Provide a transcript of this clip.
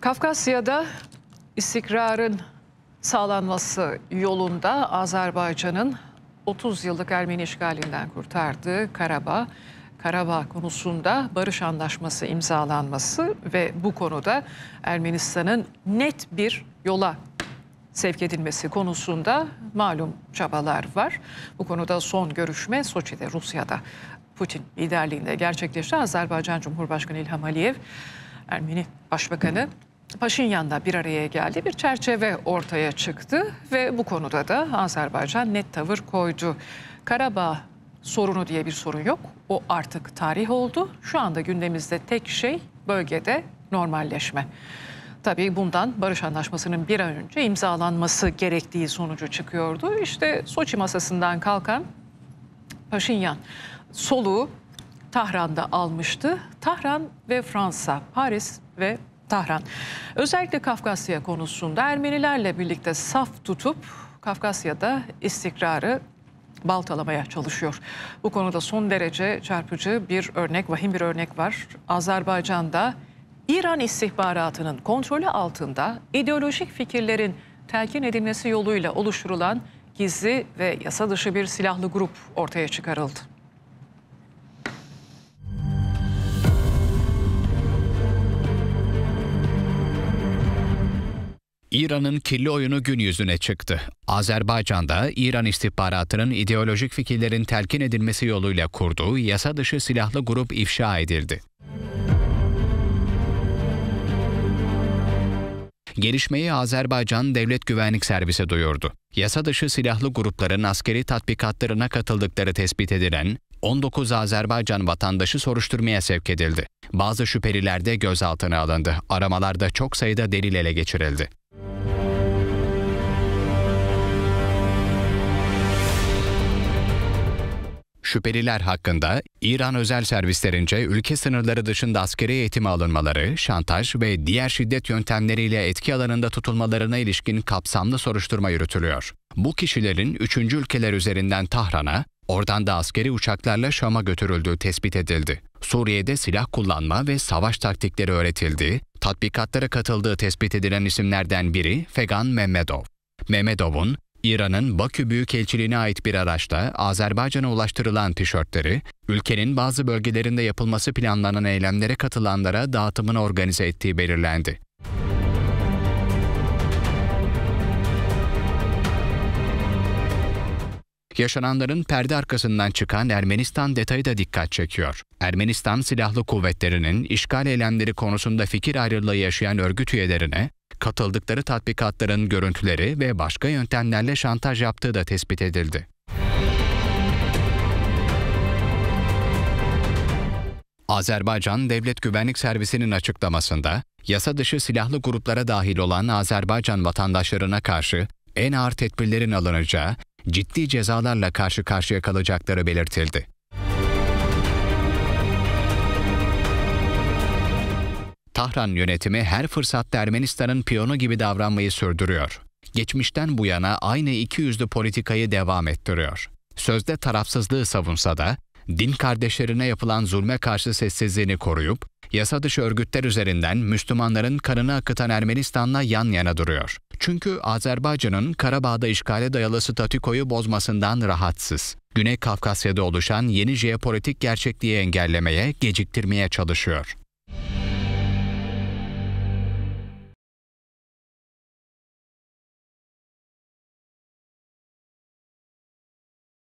Kafkasya'da istikrarın sağlanması yolunda Azerbaycan'ın 30 yıllık Ermeni işgalinden kurtardığı Karabağ, Karabağ konusunda barış anlaşması imzalanması ve bu konuda Ermenistan'ın net bir yola sevk edilmesi konusunda malum çabalar var. Bu konuda son görüşme Soçi'de, Rusya'da Putin liderliğinde gerçekleşti. Azerbaycan Cumhurbaşkanı İlham Aliyev Ermeni Başbakanı Paşinyan'da bir araya geldi. Bir çerçeve ortaya çıktı ve bu konuda da Azerbaycan net tavır koydu. Karabağ sorunu diye bir sorun yok. O artık tarih oldu. Şu anda gündemimizde tek şey bölgede normalleşme. Tabii bundan barış anlaşmasının bir an önce imzalanması gerektiği sonucu çıkıyordu. İşte Soçi masasından kalkan Paşinyan soluğu Tahran'da almıştı. Tahran ve Fransa, Paris ve Tahran. Özellikle Kafkasya konusunda Ermenilerle birlikte saf tutup Kafkasya'da istikrarı baltalamaya çalışıyor. Bu konuda son derece çarpıcı bir örnek, vahim bir örnek var. Azerbaycan'da İran istihbaratının kontrolü altında ideolojik fikirlerin telkin edilmesi yoluyla oluşturulan gizli ve yasa dışı bir silahlı grup ortaya çıkarıldı. İran'ın kirli oyunu gün yüzüne çıktı. Azerbaycan'da İran istihbaratının ideolojik fikirlerin telkin edilmesi yoluyla kurduğu yasa dışı silahlı grup ifşa edildi. Gelişmeyi Azerbaycan Devlet Güvenlik Servisi duyurdu. Yasa dışı silahlı grupların askeri tatbikatlarına katıldıkları tespit edilen 19 Azerbaycan vatandaşı soruşturmaya sevk edildi. Bazı şüpheliler de gözaltına alındı. Aramalarda çok sayıda delil ele geçirildi. Şüpheliler hakkında İran özel servislerince ülke sınırları dışında askeri eğitime alınmaları, şantaj ve diğer şiddet yöntemleriyle etki alanında tutulmalarına ilişkin kapsamlı soruşturma yürütülüyor. Bu kişilerin üçüncü ülkeler üzerinden Tahran'a, oradan da askeri uçaklarla Şam'a götürüldüğü tespit edildi. Suriye'de silah kullanma ve savaş taktikleri öğretildi. tatbikatlara katıldığı tespit edilen isimlerden biri Fegan Mehmedov. Mehmedov'un İran'ın Bakü Büyükelçiliğine ait bir araçta Azerbaycan'a ulaştırılan tişörtleri, ülkenin bazı bölgelerinde yapılması planlanan eylemlere katılanlara dağıtımını organize ettiği belirlendi. Yaşananların perde arkasından çıkan Ermenistan detayı da dikkat çekiyor. Ermenistan Silahlı Kuvvetleri'nin işgal eylemleri konusunda fikir ayrılığı yaşayan örgüt üyelerine katıldıkları tatbikatların görüntüleri ve başka yöntemlerle şantaj yaptığı da tespit edildi. Azerbaycan Devlet Güvenlik Servisi'nin açıklamasında, yasa dışı silahlı gruplara dahil olan Azerbaycan vatandaşlarına karşı en ağır tedbirlerin alınacağı, ciddi cezalarla karşı karşıya kalacakları belirtildi. Tahran yönetimi her fırsatta Ermenistan'ın piyonu gibi davranmayı sürdürüyor. Geçmişten bu yana aynı ikiyüzlü politikayı devam ettiriyor. Sözde tarafsızlığı savunsa da din kardeşlerine yapılan zulme karşı sessizliğini koruyup yasa dışı örgütler üzerinden Müslümanların kanını akıtan Ermenistan'la yan yana duruyor. Çünkü Azerbaycan'ın Karabağ'da işgale dayalı statükoyu bozmasından rahatsız. Güney Kafkasya'da oluşan yeni jeopolitik gerçekliği engellemeye, geciktirmeye çalışıyor.